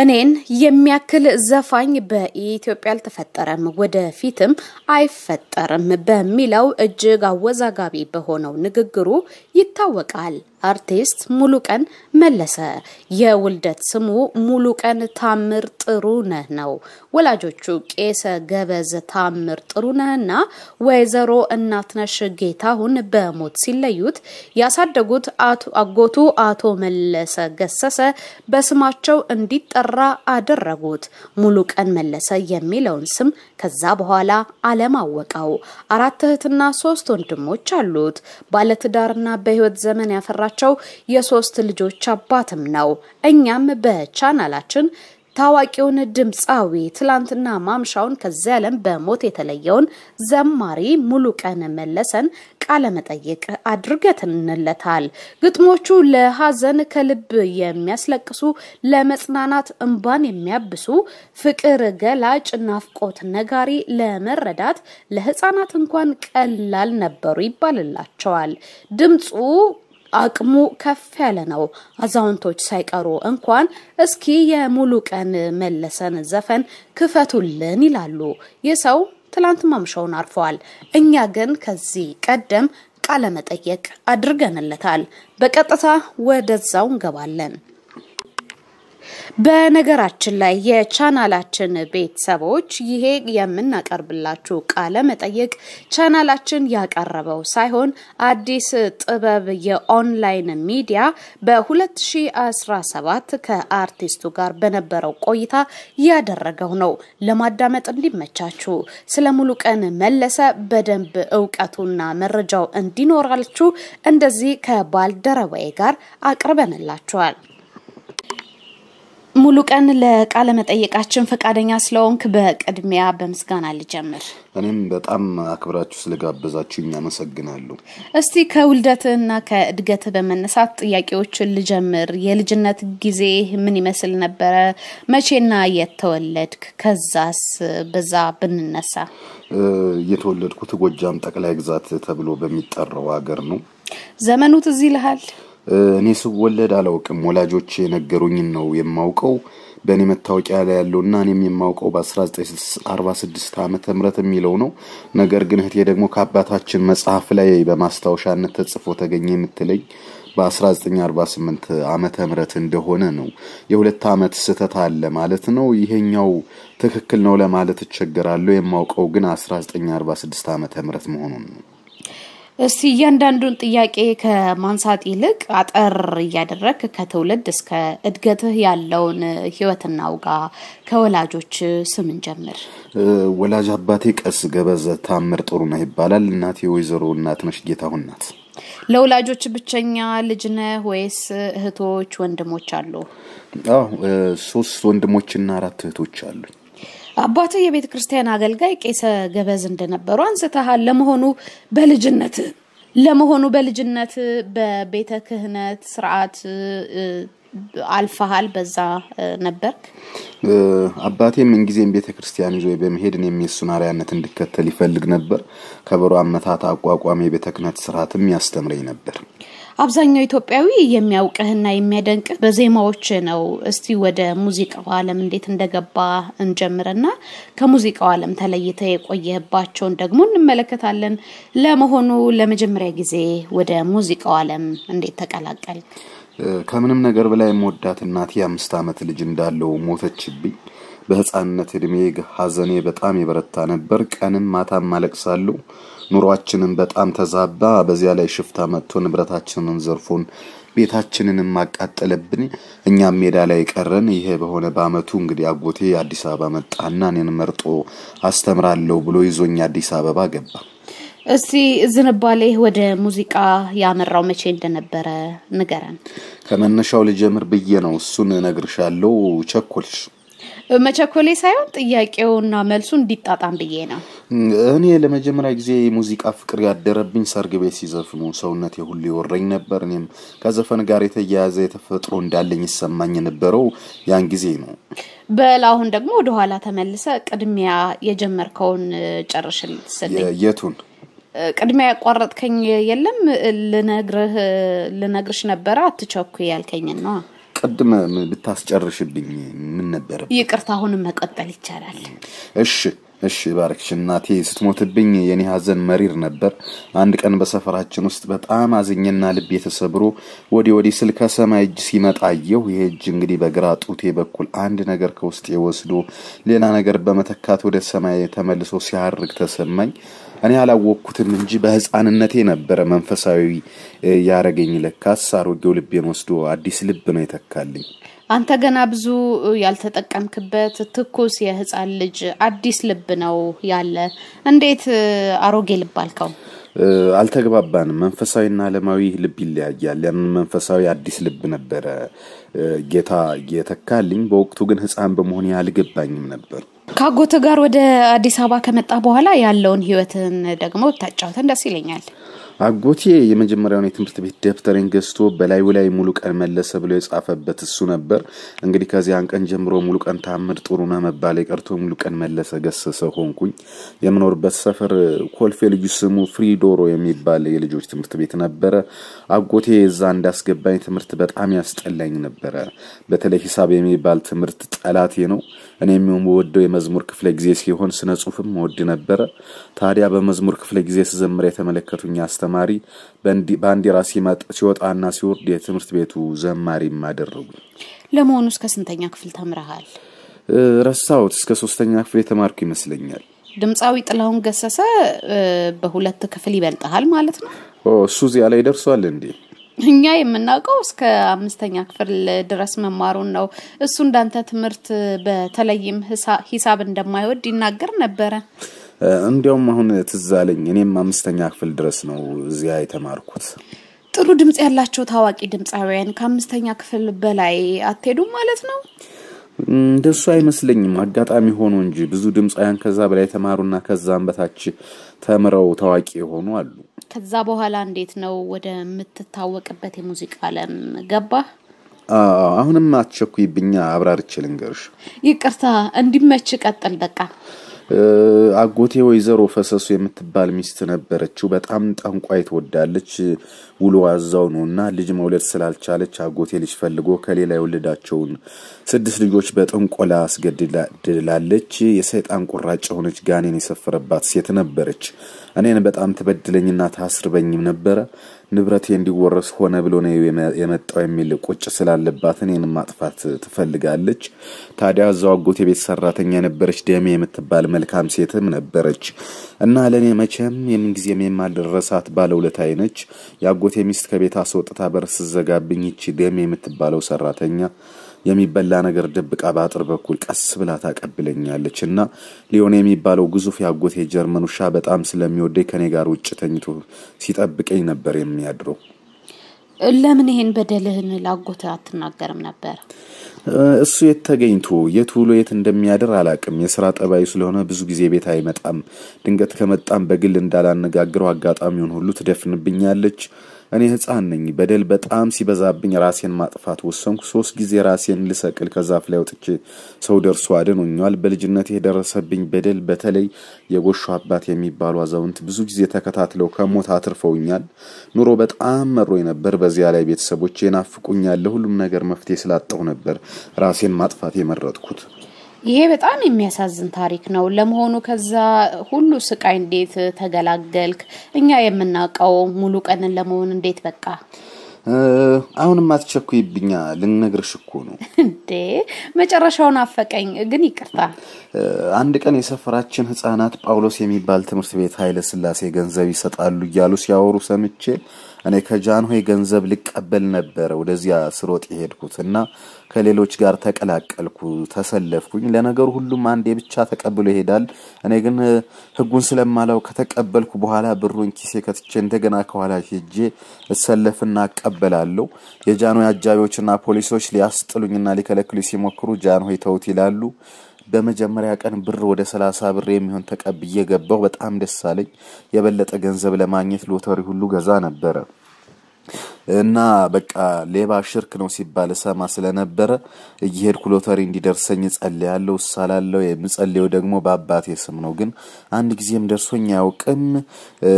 እኔን የሚያክል ዘፋኝ በኢትዮጵያ አልተፈጠረም፣ ወደፊትም አይፈጠርም በሚለው እጅግ አወዛጋቢ በሆነው ንግግሩ ይታወቃል። አርቲስት ሙሉቀን መለሰ። የውልደት ስሙ ሙሉቀን ታምር ጥሩነህ ነው። ወላጆቹ ቄሰ ገበዝ ታምር ጥሩነህና ወይዘሮ እናትነሽ ጌታሁን በሞት ሲለዩት ያሳደጉት አጎቱ አቶ መለሰ ገሰሰ በስማቸው እንዲጠራ አደረጉት። ሙሉቀን መለሰ የሚለውን ስም ከዛ በኋላ አለማወቀው። አራት እህትና ሶስት ወንድሞች አሉት። ባለትዳርና በህይወት ዘመን ያፈራቸው የሆኗቸው የሶስት ልጆች አባትም ነው። እኛም በቻናላችን ታዋቂውን ድምፃዊ ትላንትና ማምሻውን ከዚ ዓለም በሞት የተለየውን ዘማሪ ሙሉቀን መለሰን ቃለ መጠይቅ አድርገንለታል። ግጥሞቹ ለሀዘን ከልብ የሚያስለቅሱ፣ ለመጽናናት እንባን የሚያብሱ፣ ፍቅር ገላጭ፣ ናፍቆት ነጋሪ፣ ለመረዳት ለህፃናት እንኳን ቀላል ነበሩ ይባልላቸዋል። ድምፁ አቅሙ ከፍ ያለ ነው። አዛውንቶች ሳይቀሩ እንኳን እስኪ የሙሉ ቀን መለሰን ዘፈን ክፈቱልን ይላሉ። ይህ ሰው ትላንት ማምሻውን አርፈዋል። እኛ ግን ከዚህ ቀደም ቃለ መጠየቅ አድርገንለታል። በቀጥታ ወደዛው እንገባለን። በነገራችን ላይ የቻናላችን ቤተሰቦች ይሄ የምናቀርብላችሁ ቃለ መጠይቅ ቻናላችን ያቀረበው ሳይሆን አዲስ ጥበብ የኦንላይን ሚዲያ በ2017 ከአርቲስቱ ጋር በነበረው ቆይታ ያደረገው ነው። ለማዳመጥ እንዲመቻችሁ ስለ ሙሉ ቀን መለሰ በደንብ እውቀቱና መረጃው እንዲኖራችሁ እንደዚህ ከባልደረባዬ ጋር አቅርበንላችኋል። ሙሉ ቀን ለቃለ መጠየቃችን ፈቃደኛ ስለሆንክ በቅድሚያ በምስጋና ልጀምር። እኔም በጣም አክብራችሁ ስለጋበዛችሁ አመሰግናለሁ። እስቲ ከውልደትህና ከእድገት በመነሳት ጥያቄዎችን ልጀምር። የልጅነት ጊዜ ምን ይመስል ነበረ? መቼና የተወለድክ ከዛስ በዛ ብንነሳ። የተወለድኩት ጎጃም ጠቅላይ ግዛት ተብሎ በሚጠራው ሀገር ነው። ዘመኑት እዚህ ልሃል እኔ ስወለድ አላውቅም። ወላጆች የነገሩኝን ነው የማውቀው። በእኔ መታወቂያ ላይ እና እኔም የማውቀው በ1946 ዓ ም የሚለው ነው። ነገር ግን እህቴ ደግሞ ከአባታችን መጽሐፍ ላይ በማስታወሻነት ተጽፎ ተገኘ የምትለኝ በ1948 ዓመተ ም እንደሆነ ነው። የሁለት ዓመት ስህተት አለ ማለት ነው። ይሄኛው ትክክል ነው ለማለት እቸገራለሁ። የማውቀው ግን 1946 ዓ ም መሆኑን ነው። እስቲ እያንዳንዱን ጥያቄ ከማንሳት ይልቅ አጠር እያደረግ ከትውልድ እስከ እድገትህ ያለውን ህይወት እናውጋ። ከወላጆች ስም እንጀምር። ወላጅ አባቴ ቀስ ገበዘ ታምር ጥሩነህ ይባላል። እናቴ ወይዘሮ እናትነሽ ጌታሁን ናት። ለወላጆች ብቸኛ ልጅ ነህ ወይስ እህቶች ወንድሞች አሉ? አዎ ሶስት ወንድሞችና አራት እህቶች አሉኝ። አባቱ የቤተ ክርስቲያን አገልጋይ ቄሰ ገበዝ እንደነበሩ አንስተሃል። ለመሆኑ በልጅነት ለመሆኑ በልጅነት በቤተ ክህነት ስርዓት አልፈሃል? በዛ ነበርክ? አባቴ ምንጊዜም ቤተ ክርስቲያን ይዞ በመሄድ እኔም የእሱን አርያነት እንድከተል ይፈልግ ነበር። ከበሮ አመታት፣ አቋቋሚ የቤተ ክህነት ስርዓትም ያስተምረኝ ነበር። አብዛኛው ኢትዮጵያዊ የሚያውቅህና የሚያደንቅህ በዜማዎች ነው። እስቲ ወደ ሙዚቃው ዓለም እንዴት እንደገባ እንጀምርና ከሙዚቃው ዓለም ተለይተ የቆየህባቸውን ደግሞ እንመለከታለን። ለመሆኑ ለመጀመሪያ ጊዜ ወደ ሙዚቃው ዓለም እንዴት ተቀላቀል? ከምንም ነገር በላይ የምወዳት እናቴ አምስት ዓመት ልጅ እንዳለው ሞተችብኝ። በህፃንነት እድሜ ሀዘኔ በጣም የበረታ ነበር። ቀንም ማታም አለቅሳለሁ። ኑሯችንን በጣም ተዛባ። በዚያ ላይ ሽፍታ መጥቶ ንብረታችንን ዘርፎን ቤታችንንም ማቃጠለብን እኛም ሜዳ ላይ ቀረን። ይሄ በሆነ በአመቱ እንግዲህ አጎቴ አዲስ አበባ መጣና እኔን መርጦ አስተምራለሁ ብሎ ይዞኝ አዲስ አበባ ገባ። እስቲ ዝንባሌ ወደ ሙዚቃ ያመራው መቼ እንደነበረ ንገረን። ከመነሻው ልጀምር ብዬ ነው እሱን እነግርሻለሁ። ቸኮልሽ መቸኮሌ ሳይሆን ጥያቄውና መልሱ እንዲጣጣም ብዬ ነው። እኔ ለመጀመሪያ ጊዜ ሙዚቃ ፍቅር ያደረብኝ ሰርግ ቤት ሲዘፍኑ ሰውነት ሁሉ ይወረኝ ነበር። እኔም ከዘፈን ጋር የተያያዘ የተፈጥሮ እንዳለኝ ይሰማኝ የነበረው ያን ጊዜ ነው። በል አሁን ደግሞ ወደኋላ ተመልሰ ቅድሚያ የጀመርከውን ጨርሽል የቱን? ቅድሚያ ያቋረጥከኝ የለም ልነግርህ ልነግርሽ ነበረ አትቸኩ ያልከኝን ነዋ። አስቀድመ ብታስጨርሽብኝ ምን ነበር? ይቅርታ፣ አሁንም መቀጠል ይቻላል። እሺ እሺ፣ ባረክሽ እናቴ ስትሞትብኝ የኔ ሀዘን መሪር ነበር። አንድ ቀን በሰፈራችን ውስጥ በጣም አዝኝና ልቤ ተሰብሮ ወዲህ ወዲህ ስል ከሰማይ እጅ ሲመጣ አየሁ። ይህ እጅ እንግዲህ በግራ ጡቴ በኩል አንድ ነገር ከውስጤ ወስዶ ሌላ ነገር በመተካት ወደ ሰማይ ተመልሶ ሲያርግ ተሰማኝ። እኔ አላወቅኩትም እንጂ በህፃንነቴ ነበረ መንፈሳዊ ያረገኝ። ለካስ አሮጌው ልቤን ወስዶ አዲስ ልብ ነው የተካልኝ። አንተ ገና ብዙ ያልተጠቀምክበት ትኩስ የህፃን ልጅ አዲስ ልብ ነው ያለ። እንዴት አሮጌ ልብ አልከው? አልተግባባንም። መንፈሳዊና ዓለማዊ ልብ ይለያያል። ያንን መንፈሳዊ አዲስ ልብ ነበረ ጌታ የተካልኝ። በወቅቱ ግን ህፃን በመሆን አልገባኝም ነበር። ከአጎት ጋር ወደ አዲስ አበባ ከመጣ በኋላ ያለውን ህይወትን ደግሞ ብታጫውተን ደስ ይለኛል። አጎቴ የመጀመሪያውን የትምህርት ቤት ደብተሬን ገዝቶ በላዩ ላይ ሙሉ ቀን መለሰ ብሎ የጻፈበት እሱ ነበር። እንግዲህ ከዚያን ቀን ጀምሮ ሙሉ ቀን ታምር ጥሩ ነ መባል የቀርቶ ሙሉ ቀን መለሰ ገሰሰ ሆንኩኝ። የምኖርበት ሰፈር ኮልፌ ልዩ ስሙ ፍሪዶሮ የሚባል የልጆች ትምህርት ቤት ነበረ። አጎቴ እዛ እንዳስገባኝ ትምህርት በጣም ያስጠላኝ ነበረ። በተለይ ሂሳብ የሚባል ትምህርት ጠላቴ ነው። እኔ የምወደው የመዝሙር ክፍለ ጊዜ ሲሆን ስነ ጽሁፍም ወድ ነበረ። ታዲያ በመዝሙር ክፍለ ጊዜ ስዘምር የተመለከቱኝ አስተ አስተማሪ ባንዲራ ሲወጣና ሲወርድ የትምህርት ቤቱ ዘማሪ አደረጉ። ለመሆኑ እስከ ስንተኛ ክፍል ተምረሃል? ረሳሁት። እስከ ሶስተኛ ክፍል የተማርኩ ይመስለኛል። ድምፃዊ ጥላሁን ገሰሰ በሁለት ክፍል ይበልጠሃል ማለት ነው። እሱ እዚያ ላይ ደርሷል እንዴ? እኛ የምናውቀው እስከ አምስተኛ ክፍል ድረስ መማሩን ነው። እሱ እንዳንተ ትምህርት በተለይም ሂሳብ እንደማይወድ ይናገር ነበረ። እንዲያውም አሁን ትዛለኝ እኔም አምስተኛ ክፍል ድረስ ነው እዚያ የተማርኩት። ጥሩ ድምፅ ያላቸው ታዋቂ ድምፃውያን ከአምስተኛ ክፍል በላይ አትሄዱም ማለት ነው? እንደሱ አይመስለኝም። አጋጣሚ ሆኖ እንጂ ብዙ ድምፃውያን ከዛ በላይ የተማሩና ከዛም በታች ተምረው ታዋቂ የሆኑ አሉ። ከዛ በኋላ እንዴት ነው ወደምትታወቅበት የሙዚቃ አለም ገባ? አሁንም አትቸኩይብኛ፣ አብራርቼ ልንገርሽ። ይቅርታ፣ እንዲመች ቀጥል በቃ። አጎቴ ወይዘሮ ፈሰሱ የምትባል ሚስት ነበረችው። በጣም ጠንቋይ ትወዳለች። ውሎ አዛው ነው እና ልጅ መውለድ ስላልቻለች አጎቴ ልጅ ፈልጎ ከሌላ የወለዳቸውን ስድስት ልጆች በጥንቆላ አስገድላለች። የሰይጣን ቁራጭ የሆነች ጋኔን የሰፈረባት ሴት ነበረች። እኔን በጣም ትበድለኝና ታስርበኝም ነበረ። ንብረቴ እንዲወረስ ሆነ ብሎ ነው የመጣው የሚል ቁጭ ስላለባት እኔን ማጥፋት ትፈልጋለች። ታዲያ እዛው አጎት የቤት ሰራተኛ የነበረች ደሜ የምትባል መልካም ሴትም ነበረች እና ለእኔ መቼም የምንጊዜም የማልደረሳት ባለውለታዬ ነች። የአጎቴ ሚስት ከቤት አስወጥታ በር ስዘጋብኝ ይቺ ደሜ የምትባለው ሰራተኛ የሚበላ ነገር ደብቃ በአጥር በኩል ቀስ ብላ ታቀብለኛለች እና ሊዮን የሚባለው ግዙፍ ያጎቴ የጀርመን ውሻ በጣም ስለሚወደኝ ከኔ ጋር ውጭ ተኝቶ ሲጠብቀኝ ነበር የሚያድረው። ለምን ይሄን በደልህን ላጎት አትናገርም ነበር? እሱ የት ተገኝቶ የት ውሎ የት እንደሚያድር አላቅም። የስራ ጠባዩ ስለሆነ ብዙ ጊዜ ቤት አይመጣም። ድንገት ከመጣም በግል እንዳላነጋግረው አጋጣሚውን ሁሉ ትደፍንብኛለች። እኔ ህፃን ነኝ። በደል በጣም ሲበዛብኝ ራሴን ማጥፋት ወሰንኩ። ሶስት ጊዜ ራሴን ልሰቅል ከዛፍ ላይ ወጥቼ ሰው ደርሶ አድኖኛል። በልጅነት የደረሰብኝ በደል በተለይ የጎሾ አባት የሚባሉ አዛውንት ብዙ ጊዜ ተከታትለው ከሞት አትርፈውኛል። ኑሮ በጣም መሮ ነበር። በዚያ ላይ ቤተሰቦቼ ናፍቁኛል። ለሁሉም ነገር መፍትሄ ስላጣው ነበር ራሴን ማጥፋት የመረጥኩት። ይሄ በጣም የሚያሳዝን ታሪክ ነው። ለመሆኑ ከዛ ሁሉ ስቃይ እንዴት ተገላገልክ? እኛ የምናውቀው ሙሉ ቀንን ለመሆን እንዴት በቃ? አሁንም አትቸኩይብኛ፣ ልነግርሽ እኮ ነው። እንዴ መጨረሻውን አፈቀኝ፣ ግን ይቅርታ። አንድ ቀን የሰፈራችን ህጻናት ጳውሎስ የሚባል ትምህርት ቤት ኃይለ ስላሴ ገንዘብ ይሰጣሉ እያሉ ሲያወሩ ሰምቼ እኔ ከጃንሆይ ገንዘብ ልቀበል ነበረ ወደዚያ ስሮጥ የሄድኩት እና ከሌሎች ጋር ተቀላቀልኩ፣ ተሰለፍኩኝ። ለነገሩ ሁሉም አንዴ ብቻ ተቀብሎ ይሄዳል። እኔ ግን ህጉን ስለማላው ከተቀበልኩ በኋላ ብሩን ኪሴ ከትቼ እንደገና ከኋላ ሄጄ እሰለፍና እቀበላለሁ። የጃንሆይ አጃቢዎችና ፖሊሶች ሊያስጥሉኝና ሊከለክሉ ሲሞክሩ ጃንሆይ ተውት ይላሉ። በመጀመሪያ ቀን ብር ወደ ሰላሳ ብር የሚሆን ተቀብዬ ገባው። በጣም ደስ አለኝ። የበለጠ ገንዘብ ለማግኘት ሎተሪ ሁሉ ገዛ ነበረ እና በቃ ሌባ ሽርክ ነው ሲባል እሰማ ስለነበረ እየሄድኩ ሎተሪ እንዲደርሰኝ እጸልያለሁ፣ እሳላለሁ። የምጸልየው ደግሞ በአባቴ ስም ነው፣ ግን አንድ ጊዜም ደርሶኝ አያውቅም።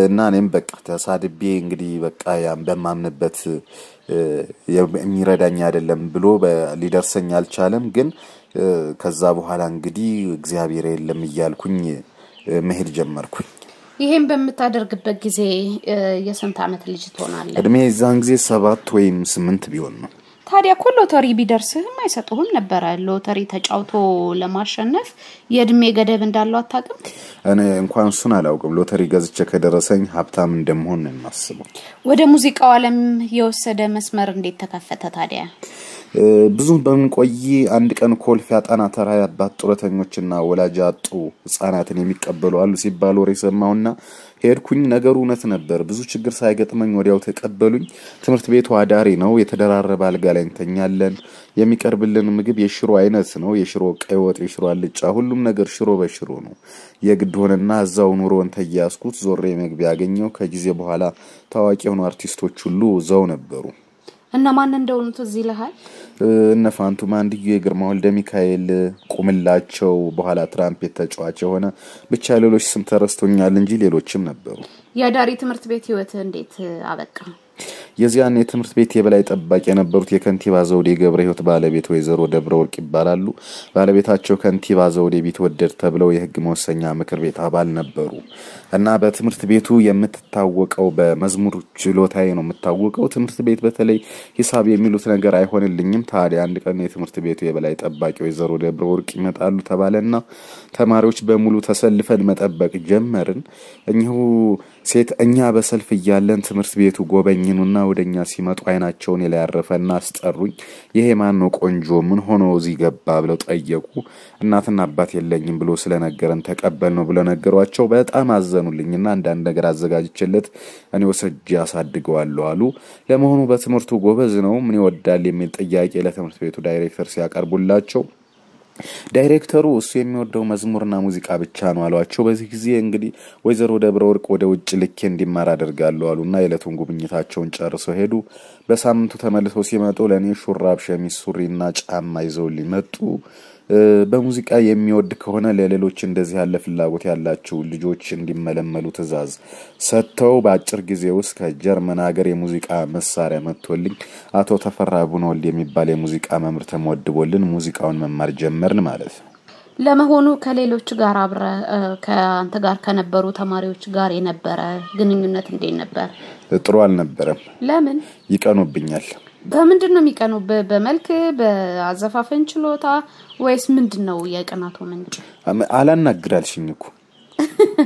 እና እኔም በቃ ተሳድቤ እንግዲህ በቃ ያም በማምንበት የሚረዳኝ አይደለም ብሎ ሊደርሰኝ አልቻለም። ግን ከዛ በኋላ እንግዲህ እግዚአብሔር የለም እያልኩኝ መሄድ ጀመርኩኝ። ይህም በምታደርግበት ጊዜ የስንት ዓመት ልጅ ትሆናለ? እድሜ የዛን ጊዜ ሰባት ወይም ስምንት ቢሆን ነው። ታዲያ ኮ ሎተሪ ቢደርስህም አይሰጡህም ነበረ። ሎተሪ ተጫውቶ ለማሸነፍ የእድሜ ገደብ እንዳለው አታቅም እኔ እንኳን እሱን አላውቅም። ሎተሪ ገዝቼ ከደረሰኝ ሀብታም እንደመሆን ነው ወደ ሙዚቃው አለም የወሰደ መስመር እንዴት ተከፈተ ታዲያ? ብዙ በምንቆይ አንድ ቀን ኮልፌ አጣና ተራ ያባት ጡረተኞችና ወላጅ አጡ ህጻናትን የሚቀበሉ አሉ ሲባል ወሬ ሰማሁና ሄድኩኝ። ነገሩ እውነት ነበር። ብዙ ችግር ሳይገጥመኝ ወዲያው ተቀበሉኝ። ትምህርት ቤቱ አዳሪ ነው። የተደራረበ አልጋ ላይ እንተኛለን። የሚቀርብልን ምግብ የሽሮ አይነት ነው። የሽሮ ቀይ ወጥ፣ የሽሮ አልጫ፣ ሁሉም ነገር ሽሮ በሽሮ ነው። የግድ ሆነና እዛው ኑሮን ተያያዝኩት። ዞሬ መግቢያ ያገኘው ከጊዜ በኋላ ታዋቂ የሆኑ አርቲስቶች ሁሉ እዛው ነበሩ። እና ማን እንደሆኑ ትዝ ይልሃል? እነ ፋንቱ ማንድዩ፣ የግርማ ወልደ ሚካኤል፣ ቁምላቸው፣ በኋላ ትራምፔት ተጫዋች የሆነ ብቻ ሌሎች ስም ተረስቶኛል እንጂ ሌሎችም ነበሩ። የዳሪ ትምህርት ቤት ህይወት እንዴት አበቃ? የዚያን የትምህርት ቤት የበላይ ጠባቂ የነበሩት የከንቲባ ዘውዴ ገብረ ህይወት ባለቤት ወይዘሮ ደብረ ወርቅ ይባላሉ። ባለቤታቸው ከንቲባ ዘውዴ ቢትወደድ ተብለው የህግ መወሰኛ ምክር ቤት አባል ነበሩ እና በትምህርት ቤቱ የምትታወቀው በመዝሙር ችሎታዬ ነው የምታወቀው። ትምህርት ቤት በተለይ ሂሳብ የሚሉት ነገር አይሆንልኝም። ታዲያ አንድ ቀን የትምህርት ቤቱ የበላይ ጠባቂ ወይዘሮ ደብረ ወርቅ ይመጣሉ ተባለና ተማሪዎች በሙሉ ተሰልፈን መጠበቅ ጀመርን። እኚሁ ሴት እኛ በሰልፍ እያለን ትምህርት ቤቱ ጎበኝኑና ወደ እኛ ሲመጡ አይናቸውን ላይ ያረፈና አስጠሩኝ። ይሄ ማን ነው ቆንጆ? ምን ሆኖ እዚህ ገባ ብለው ጠየቁ። እናትና አባት የለኝም ብሎ ስለነገረን ተቀበል ነው ብለው ነገሯቸው። በጣም አዘኑልኝና አንዳንድ ነገር አዘጋጅችለት እኔ ወሰጅ አሳድገዋለሁ አሉ። ለመሆኑ በትምህርቱ ጎበዝ ነው? ምን ይወዳል? የሚል ጥያቄ ለትምህርት ቤቱ ዳይሬክተር ሲያቀርቡላቸው ዳይሬክተሩ እሱ የሚወደው መዝሙርና ሙዚቃ ብቻ ነው አሏቸው። በዚህ ጊዜ እንግዲህ ወይዘሮ ደብረ ወርቅ ወደ ውጭ ልኬ እንዲማር አደርጋለሁ አሉና የዕለቱን ጉብኝታቸውን ጨርሰው ሄዱ። በሳምንቱ ተመልሰው ሲመጡ ለእኔ ሹራብ፣ ሸሚዝ፣ ሱሪና ጫማ ይዘውልኝ ሊመጡ በሙዚቃ የሚወድ ከሆነ ለሌሎች እንደዚህ ያለ ፍላጎት ያላችሁ ልጆች እንዲመለመሉ ትዕዛዝ ሰጥተው በአጭር ጊዜ ውስጥ ከጀርመን ሀገር የሙዚቃ መሳሪያ መጥቶልኝ አቶ ተፈራ ቡኖል የሚባል የሙዚቃ መምህር ተመድቦልን ሙዚቃውን መማር ጀመርን ማለት ነው። ለመሆኑ ከሌሎች ጋር አብረ ከአንተ ጋር ከነበሩ ተማሪዎች ጋር የነበረ ግንኙነት እንዴት ነበር? ጥሩ አልነበረም። ለምን? ይቀኑብኛል። በምንድን ነው የሚቀኑብ? በመልክ በአዘፋፈን ችሎታ ወይስ ምንድን ነው የቅናቱ ምንጭ? አላናግራልሽኝ እኮ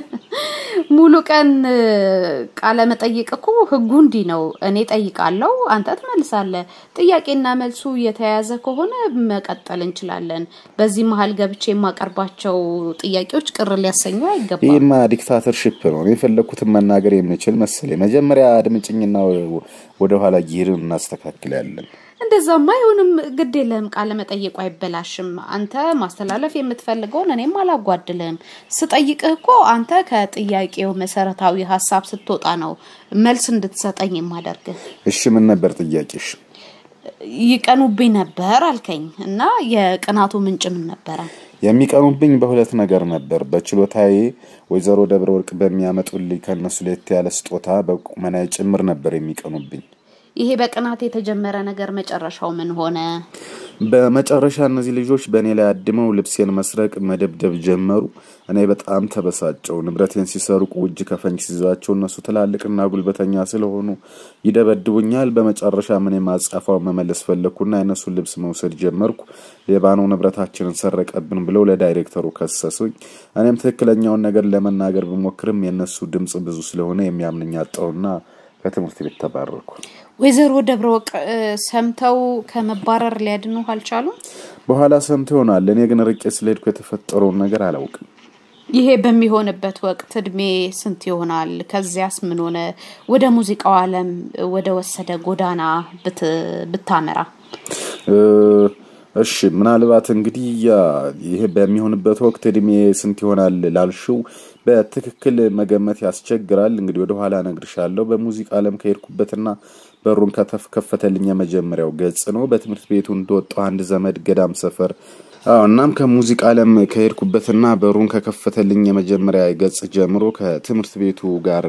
ሙሉ ቀን ቃለ መጠይቅ እኮ ህጉ እንዲህ ነው። እኔ ጠይቃለሁ፣ አንተ ትመልሳለህ። ጥያቄና መልሱ የተያያዘ ከሆነ መቀጠል እንችላለን። በዚህ መሀል ገብቼ የማቀርባቸው ጥያቄዎች ቅር ሊያሰኙ አይገባም። ይህማ ዲክታተርሽፕ ነው። የፈለግኩትን መናገር የምችል መሰለኝ። መጀመሪያ አድምጭኝና ወደኋላ ጊሄድን እናስተካክላለን። እንደዛማ አይሆንም። ግድ የለህም፣ ቃለ መጠየቁ አይበላሽም። አንተ ማስተላለፍ የምትፈልገውን እኔም አላጓድልህም። ስጠይቅህ እኮ አንተ ከጥያቄው መሰረታዊ ሀሳብ ስትወጣ ነው መልስ እንድትሰጠኝ የማደርግህ። እሺ፣ ምን ነበር ጥያቄሽ? ይቀኑብኝ ነበር አልከኝ እና የቅናቱ ምንጭ ምን ነበረ? የሚቀኑብኝ በሁለት ነገር ነበር። በችሎታዬ ወይዘሮ ደብረ ወርቅ በሚያመጡልኝ ከእነሱ ለየት ያለ ስጦታ በቁመናዬ ጭምር ነበር የሚቀኑብኝ። ይሄ በቅናት የተጀመረ ነገር መጨረሻው ምን ሆነ? በመጨረሻ እነዚህ ልጆች በእኔ ላይ አድመው ልብሴን መስረቅ፣ መደብደብ ጀመሩ። እኔ በጣም ተበሳጨው። ንብረቴን ሲሰርቁ እጅ ከፈንጅ ሲይዛቸው እነሱ ትላልቅና ጉልበተኛ ስለሆኑ ይደበድቡኛል። በመጨረሻ ምን ማጻፋው መመለስ ፈለግኩና የእነሱን ልብስ መውሰድ ጀመርኩ። ሌባኖ ንብረታችንን ሰረቀብን ብለው ለዳይሬክተሩ ከሰሱኝ። እኔም ትክክለኛውን ነገር ለመናገር ብሞክርም የእነሱ ድምፅ ብዙ ስለሆነ የሚያምንኝ አጣውና ከትምህርት ቤት ተባረርኩ። ወይዘሮ ደብረወርቅ ሰምተው ከመባረር ሊያድኑ አልቻሉም? በኋላ ሰምተው ይሆናል። እኔ ግን ርቄ ስለሄድኩ የተፈጠረውን ነገር አላውቅም። ይሄ በሚሆንበት ወቅት እድሜ ስንት ይሆናል? ከዚያስ ምን ሆነ? ወደ ሙዚቃው ዓለም ወደ ወሰደ ጎዳና ብታመራ እሺ ምናልባት እንግዲህ ይሄ በሚሆንበት ወቅት እድሜ ስንት ይሆናል ላልሽው በትክክል መገመት ያስቸግራል። እንግዲህ ወደ ኋላ እነግርሻለሁ። በሙዚቃ ዓለም ከሄድኩበትና በሩን ከተከፈተልኝ የመጀመሪያው ገጽ ነው። በትምህርት ቤቱ እንደወጣሁ አንድ ዘመድ ገዳም ሰፈር እናም ከሙዚቃ አለም ከሄድኩበትና በሩን ከከፈተልኝ የመጀመሪያ ገጽ ጀምሮ ከትምህርት ቤቱ ጋር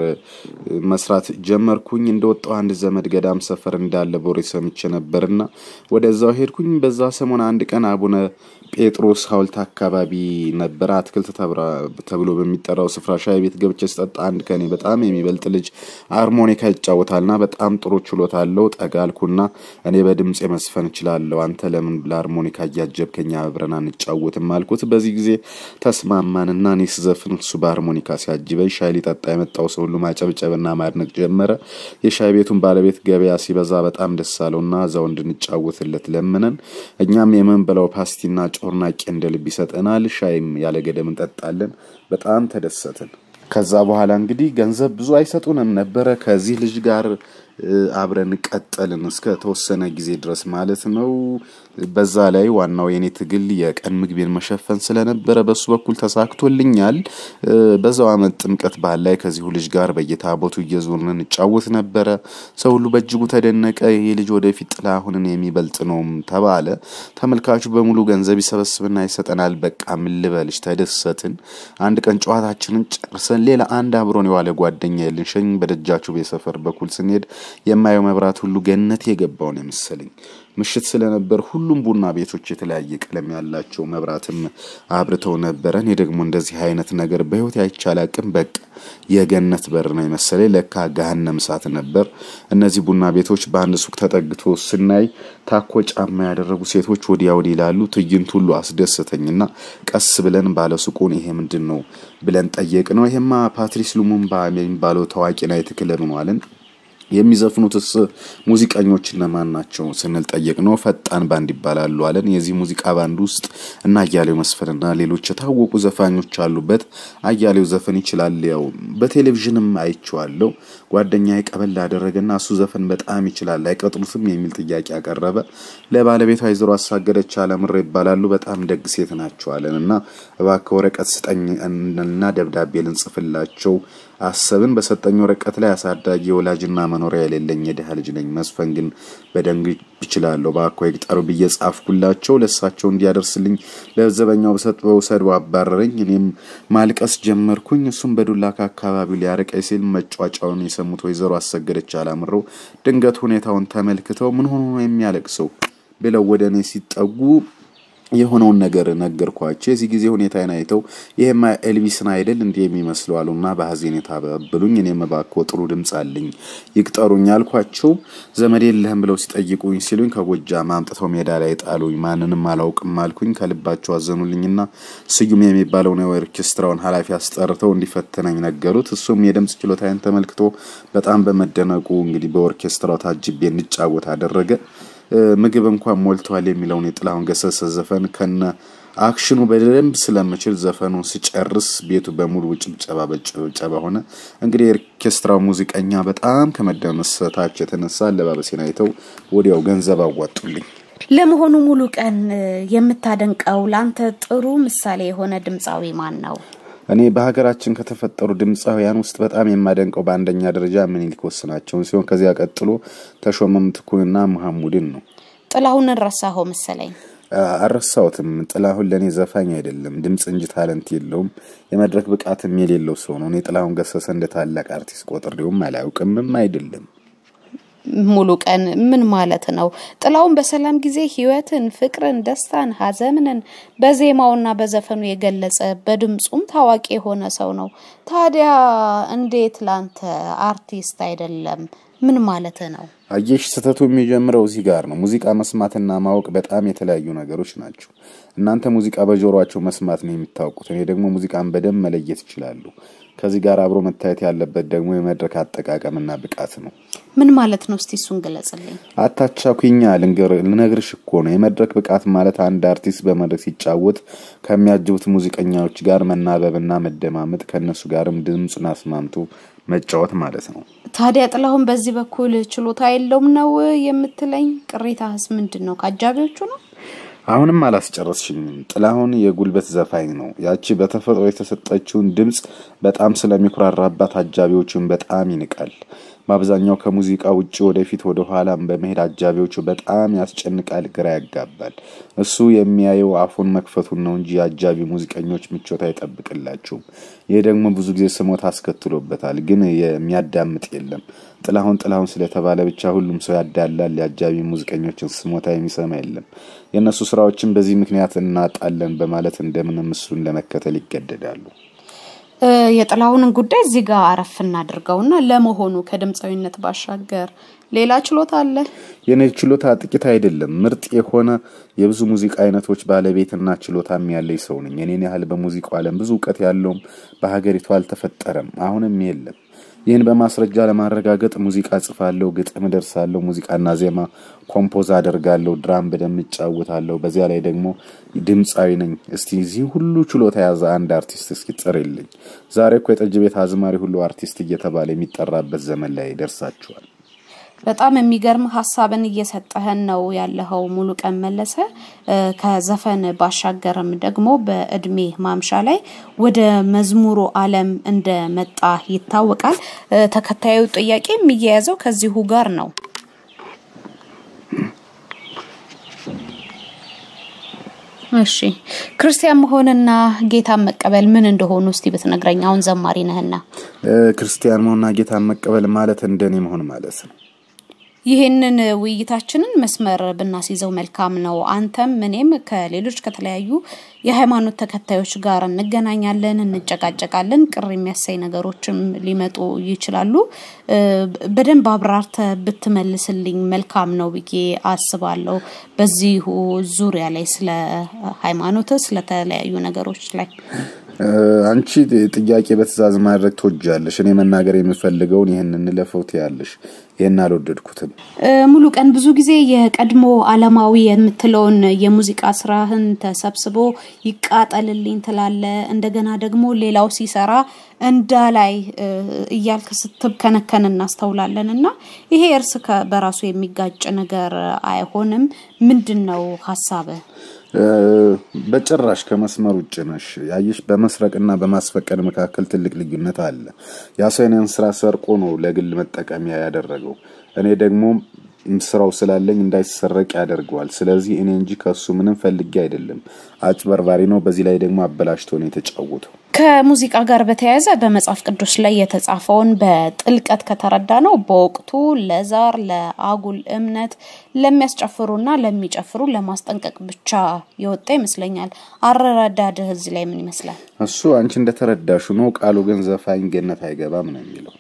መስራት ጀመርኩኝ። እንደወጣው አንድ ዘመድ ገዳም ሰፈር እንዳለ ቦሬ ሰምቼ ነበርና ወደዛው ሄድኩኝ። በዛ ሰሞን አንድ ቀን አቡነ ጴጥሮስ ሐውልት አካባቢ ነበረ አትክልት ተብሎ በሚጠራው ስፍራ ሻይ ቤት ገብቼ ስጠጣ አንድ ከኔ በጣም የሚበልጥ ልጅ አርሞኒካ ይጫወታልና በጣም ጥሩ ችሎታ አለው። ጠጋልኩና እኔ በድምፅ መስፈን እችላለሁ፣ አንተ ለምን ለአርሞኒካ እያጀብከኛ አብረን አንጫወትም አልኩት። በዚህ ጊዜ ተስማማንና እኔ ስዘፍን እሱ በሃርሞኒካ ሲያጅበኝ ሻይ ሊጠጣ የመጣው ሰው ሁሉ ማጨብጨብና ማድነቅ ጀመረ። የሻይ ቤቱን ባለቤት ገበያ ሲበዛ በጣም ደስ አለውና እዛው እንድንጫወትለት ለምነን እኛም የምንበላው ፓስቲና ጮርናቄ እንደ ልብ ይሰጠናል። ሻይም ያለ ገደብ እንጠጣለን። በጣም ተደሰትን። ከዛ በኋላ እንግዲህ ገንዘብ ብዙ አይሰጡንም ነበረ። ከዚህ ልጅ ጋር አብረን ቀጠልን እስከ ተወሰነ ጊዜ ድረስ ማለት ነው። በዛ ላይ ዋናው የኔ ትግል የቀን ምግቤን መሸፈን ስለነበረ በሱ በኩል ተሳክቶልኛል። በዛው ዓመት ጥምቀት ባህል ላይ ከዚሁ ልጅ ጋር በየታቦቱ እየዞርን እንጫወት ነበረ። ሰው ሁሉ በእጅጉ ተደነቀ። ይሄ ልጅ ወደፊት ጥላሁንን የሚበልጥ ነውም ተባለ። ተመልካቹ በሙሉ ገንዘብ ይሰበስብና ይሰጠናል። በቃ ምን ልበልሽ፣ ተደሰትን። አንድ ቀን ጨዋታችንን ጨርሰን ሌላ አንድ አብሮን የዋለ ጓደኛ ልንሸኝ በደጃችሁ ቤተሰፈር በኩል ስንሄድ የማየው መብራት ሁሉ ገነት የገባውን የመሰለኝ ምሽት ስለነበር ሁሉም ቡና ቤቶች የተለያየ ቀለም ያላቸው መብራትም አብርተው ነበረ። እኔ ደግሞ እንደዚህ አይነት ነገር በህይወት አይቻል አቅም በቃ የገነት በር ነው የመሰለ ለካ ገሃነም እሳት ነበር። እነዚህ ቡና ቤቶች በአንድ ሱቅ ተጠግቶ ስናይ ታኮ ጫማ ያደረጉ ሴቶች ወዲያ ወዲህ ይላሉ። ትዕይንት ሁሉ አስደሰተኝና ቀስ ብለን ባለ ሱቁን ይሄ ምንድን ነው ብለን ጠየቅ ነው። ይሄማ ፓትሪስ ሉሙምባ የሚባለው ታዋቂ ናይት ክለብ ነው አለን። የሚዘፍኑትስ ሙዚቀኞች እነማን ናቸው ስንል ጠየቅ ነው። ፈጣን ባንድ ይባላሉ አለን። የዚህ ሙዚቃ ባንድ ውስጥ እና አያሌው መስፍንና ሌሎች የታወቁ ዘፋኞች አሉበት። አያሌው ዘፈን ይችላል፣ ያው በቴሌቪዥንም አይቼዋለሁ። ጓደኛ ቀበል አደረገና እሱ ዘፈን በጣም ይችላል አይቀጥሉትም የሚል ጥያቄ አቀረበ። ለባለቤቷ ወይዘሮ አሳገደች አለምሬ ይባላሉ። በጣም ደግ ሴት ናቸው አለን እና እባክህ ወረቀት ስጠኝ እና ደብዳቤ ልንጽፍላቸው አሰብን በሰጠኝ ወረቀት ላይ አሳዳጊ ወላጅና መኖሪያ የሌለኝ የድሃ ልጅ ነኝ። መስፈን ግን በደንግ እችላለሁ። በአኮ ይቅጠሩ ብዬ ጻፍኩላቸው ለእሳቸው እንዲያደርስልኝ። ለዘበኛው በሰጥ በውሰድ አባረረኝ። እኔም ማልቀስ ጀመርኩኝ። እሱም በዱላ ከአካባቢው ሊያርቀኝ ሲል መጯጫውን የሰሙት ወይዘሮ አሰገደች አላምረው ድንገት ሁኔታውን ተመልክተው ምን ሆኖ ነው የሚያለቅሰው ብለው ወደ እኔ ሲጠጉ የሆነውን ነገር ነገርኳቸው። የዚህ ጊዜ ሁኔታዬን አይተው ይሄማ ኤልቪስን አይደል እንዲህ የሚመስለው አሉና በሀዜን የታበብሉኝ። እኔም እባክዎ ጥሩ ድምፅ አለኝ ይቅጠሩኝ አልኳቸው። ዘመድ የለህም ብለው ሲጠይቁኝ ሲሉኝ ከጎጃም አምጥተው ሜዳ ላይ ጣሉኝ። ማንንም አላውቅም አልኩኝ። ከልባቸው አዘኑልኝና ስዩም የሚባለውን የኦርኬስትራውን ኃላፊ አስጠርተው እንዲፈትነኝ ነገሩት። እሱም የድምፅ ችሎታዬን ተመልክቶ በጣም በመደነቁ እንግዲህ በኦርኬስትራው ታጅቤ እንጫወት አደረገ። ምግብ እንኳን ሞልተዋል የሚለውን የጥላሁን ገሰሰ ዘፈን ከነ አክሽኑ በደንብ ስለምችል ዘፈኑ ሲጨርስ ቤቱ በሙሉ ጭብጨባ በጭብጨባ ሆነ። እንግዲህ የኦርኬስትራው ሙዚቀኛ በጣም ከመደመሰታቸው የተነሳ አለባበሴን አይተው ወዲያው ገንዘብ አዋጡልኝ። ለመሆኑ ሙሉ ቀን የምታደንቀው ለአንተ ጥሩ ምሳሌ የሆነ ድምፃዊ ማን ነው? እኔ በሀገራችን ከተፈጠሩ ድምፃውያን ውስጥ በጣም የማደንቀው በአንደኛ ደረጃ ምኒልክ ወስናቸውን ሲሆን ከዚያ ቀጥሎ ተሾመ ምትኩንና መሐሙድን ነው። ጥላሁንን ረሳኸው መሰለኝ። አልረሳሁትም። ጥላሁን ለእኔ ዘፋኝ አይደለም፣ ድምፅ እንጂ ታለንት የለውም። የመድረክ ብቃትም የሌለው ሰው ነው። እኔ ጥላሁን ገሰሰ እንደ ታላቅ አርቲስት ቆጥሬውም አላውቅምም አይደለም። ሙሉ ቀን ምን ማለት ነው? ጥላውን በሰላም ጊዜ ህይወትን፣ ፍቅርን፣ ደስታን፣ ሀዘንን በዜማውና በዘፈኑ የገለጸ በድምፁም ታዋቂ የሆነ ሰው ነው። ታዲያ እንዴት ላንተ አርቲስት አይደለም? ምን ማለት ነው? አየሽ፣ ስህተቱ የሚጀምረው እዚህ ጋር ነው። ሙዚቃ መስማትና ማወቅ በጣም የተለያዩ ነገሮች ናቸው። እናንተ ሙዚቃ በጆሯቸው መስማት ነው የሚታወቁት እኔ ደግሞ ሙዚቃን በደንብ መለየት ይችላሉ። ከዚህ ጋር አብሮ መታየት ያለበት ደግሞ የመድረክ አጠቃቀምና ብቃት ነው። ምን ማለት ነው? እስቲ እሱን ግለጽልኝ። አታቻኩኛ ልነግርሽ እኮ ነው። የመድረክ ብቃት ማለት አንድ አርቲስት በመድረክ ሲጫወት ከሚያጅቡት ሙዚቀኛዎች ጋር መናበብና መደማመጥ፣ ከእነሱ ጋርም ድምፁን አስማምቶ መጫወት ማለት ነው። ታዲያ ጥላሁን በዚህ በኩል ችሎታ የለውም ነው የምትለኝ? ቅሬታስ ምንድን ነው? ከአጃቢዎቹ ነው? አሁንም አላስጨረስሽኝም። ጥላሁን የጉልበት ዘፋኝ ነው። ያቺ በተፈጥሮ የተሰጠችውን ድምፅ በጣም ስለሚኩራራባት አጃቢዎቹን በጣም ይንቃል። በአብዛኛው ከሙዚቃ ውጭ ወደፊት ወደ ኋላም በመሄድ አጃቢዎቹ በጣም ያስጨንቃል፣ ግራ ያጋባል። እሱ የሚያየው አፉን መክፈቱን ነው እንጂ የአጃቢ ሙዚቀኞች ምቾት አይጠብቅላቸውም። ይህ ደግሞ ብዙ ጊዜ ስሞታ አስከትሎበታል። ግን የሚያዳምጥ የለም። ጥላሁን ጥላሁን ስለተባለ ብቻ ሁሉም ሰው ያዳላል። የአጃቢ ሙዚቀኞችን ስሞታ የሚሰማ የለም። የእነሱ ስራዎችን በዚህ ምክንያት እናጣለን በማለት እንደምንም እሱን ለመከተል ይገደዳሉ። የጥላሁንን ጉዳይ እዚህ ጋር አረፍ እናድርገውና ለመሆኑ ከድምፃዊነት ባሻገር ሌላ ችሎታ አለ? የኔ ችሎታ ጥቂት አይደለም። ምርጥ የሆነ የብዙ ሙዚቃ አይነቶች ባለቤትና ችሎታም ያለኝ ሰው ነኝ። እኔን ያህል በሙዚቃው ዓለም ብዙ እውቀት ያለውም በሀገሪቱ አልተፈጠረም፣ አሁንም የለም። ይህን በማስረጃ ለማረጋገጥ ሙዚቃ ጽፋለሁ፣ ግጥም ደርሳለሁ፣ ሙዚቃና ዜማ ኮምፖዝ አደርጋለሁ፣ ድራም በደንብ እጫወታለሁ። በዚያ ላይ ደግሞ ድምፃዊ ነኝ። እስቲ እዚህ ሁሉ ችሎታ የያዘ አንድ አርቲስት እስኪ ጥሪልኝ። ዛሬ እኮ የጠጅ ቤት አዝማሪ ሁሉ አርቲስት እየተባለ የሚጠራበት ዘመን ላይ ደርሳችኋል። በጣም የሚገርም ሀሳብን እየሰጠህን ነው ያለኸው ሙሉ ቀን መለሰ። ከዘፈን ባሻገርም ደግሞ በእድሜ ማምሻ ላይ ወደ መዝሙሩ አለም እንደመጣ ይታወቃል። ተከታዩ ጥያቄ የሚያያዘው ከዚሁ ጋር ነው። እሺ ክርስቲያን መሆንና ጌታን መቀበል ምን እንደሆኑ እስቲ ብትነግረኝ። አሁን ዘማሪ ነህና። ክርስቲያን መሆንና ጌታን መቀበል ማለት እንደኔ መሆን ማለት ነው። ይህንን ውይይታችንን መስመር ብናስይዘው መልካም ነው። አንተም እኔም ከሌሎች ከተለያዩ የሃይማኖት ተከታዮች ጋር እንገናኛለን፣ እንጨቃጨቃለን፣ ቅር የሚያሳይ ነገሮችም ሊመጡ ይችላሉ። በደንብ አብራርተ ብትመልስልኝ መልካም ነው ብዬ አስባለሁ። በዚሁ ዙሪያ ላይ ስለ ሃይማኖት፣ ስለተለያዩ ነገሮች ላይ አንቺ ጥያቄ በትእዛዝ ማድረግ ትወጃለሽ። እኔ መናገር የምፈልገውን ይህን እንለፈው ትያለሽ። ይህን አልወደድኩትም። ሙሉ ቀን ብዙ ጊዜ የቀድሞ አለማዊ የምትለውን የሙዚቃ ስራህን ተሰብስቦ ይቃጠልልኝ ትላለ። እንደገና ደግሞ ሌላው ሲሰራ እንዳ ላይ እያልክ ስትብከነከን እናስተውላለን እና ይሄ እርስ በራሱ የሚጋጭ ነገር አይሆንም። ምንድን ነው ሀሳብህ? በጭራሽ ከመስመር ውጭ ነሽ። ያየሽ በመስረቅና በማስፈቀድ መካከል ትልቅ ልዩነት አለ። የአሳይንን ስራ ሰርቆ ነው ለግል መጠቀሚያ ያደረገው። እኔ ደግሞ ስራው ስላለኝ እንዳይሰረቅ ያደርገዋል። ስለዚህ እኔ እንጂ ከሱ ምንም ፈልጌ አይደለም። አጭበርባሪ ነው። በዚህ ላይ ደግሞ አበላሽቶ ነው የተጫወተው። ከሙዚቃ ጋር በተያያዘ በመጽሐፍ ቅዱስ ላይ የተጻፈውን በጥልቀት ከተረዳ ነው በወቅቱ ለዛር ለአጉል እምነት ለሚያስጨፍሩና ለሚጨፍሩ ለማስጠንቀቅ ብቻ የወጣ ይመስለኛል። አረዳድህ እዚህ ላይ ምን ይመስላል? እሱ አንቺ እንደተረዳሹ ነው። ቃሉ ግን ዘፋኝ ገነት አይገባም ነው የሚለው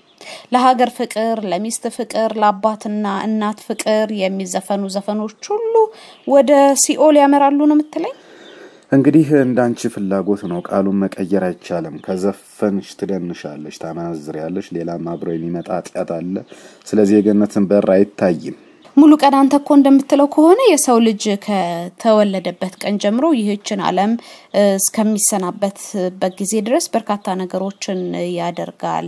ለሀገር ፍቅር፣ ለሚስት ፍቅር፣ ለአባትና እናት ፍቅር የሚዘፈኑ ዘፈኖች ሁሉ ወደ ሲኦል ያመራሉ ነው የምትለኝ? እንግዲህ እንዳንቺ ፍላጎት ነው። ቃሉን መቀየር አይቻልም። ከዘፈንሽ ትደንሻለሽ፣ ታመናዝሪያለሽ። ሌላም አብሮ የሚመጣ ኃጢአት አለ። ስለዚህ የገነትን በር አይታይም። ሙሉ ቀን አንተ እኮ እንደምትለው ከሆነ የሰው ልጅ ከተወለደበት ቀን ጀምሮ ይህችን ዓለም እስከሚሰናበትበት ጊዜ ድረስ በርካታ ነገሮችን ያደርጋል።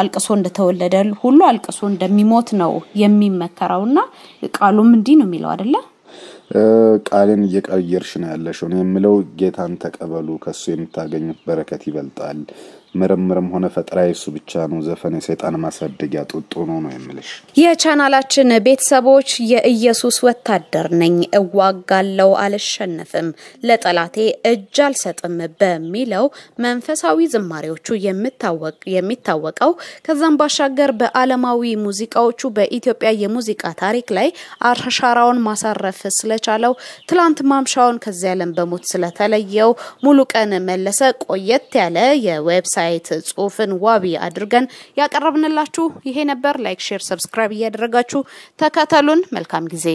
አልቅሶ እንደተወለደ ሁሉ አልቅሶ እንደሚሞት ነው የሚመከረው እና ቃሉም እንዲህ ነው የሚለው አይደለ? ቃልን እየቀየርሽ ነው ያለሽው። እኔ የምለው ጌታን ተቀበሉ፣ ከሱ የምታገኙት በረከት ይበልጣል። ምርምርም ሆነ ፈጠራ የሱ ብቻ ነው። ዘፈን የሰይጣን ማሳደጊያ ጡጦ ነው ነው የምልሽ። የቻናላችን ቤተሰቦች የኢየሱስ ወታደር ነኝ፣ እዋጋለው፣ አልሸነፍም፣ ለጠላቴ እጅ አልሰጥም በሚለው መንፈሳዊ ዝማሬዎቹ የሚታወቀው ከዛም ባሻገር በዓለማዊ ሙዚቃዎቹ በኢትዮጵያ የሙዚቃ ታሪክ ላይ አሻራውን ማሳረፍ ስለቻለው ትላንት ማምሻውን ከዚህ ዓለም በሞት ስለተለየው ሙሉቀን መለሰ ቆየት ያለ የዌብሳ ዌብሳይት ጽሁፍን ዋቢ አድርገን ያቀረብንላችሁ ይሄ ነበር። ላይክ፣ ሼር፣ ሰብስክራይብ እያደረጋችሁ ተከተሉን። መልካም ጊዜ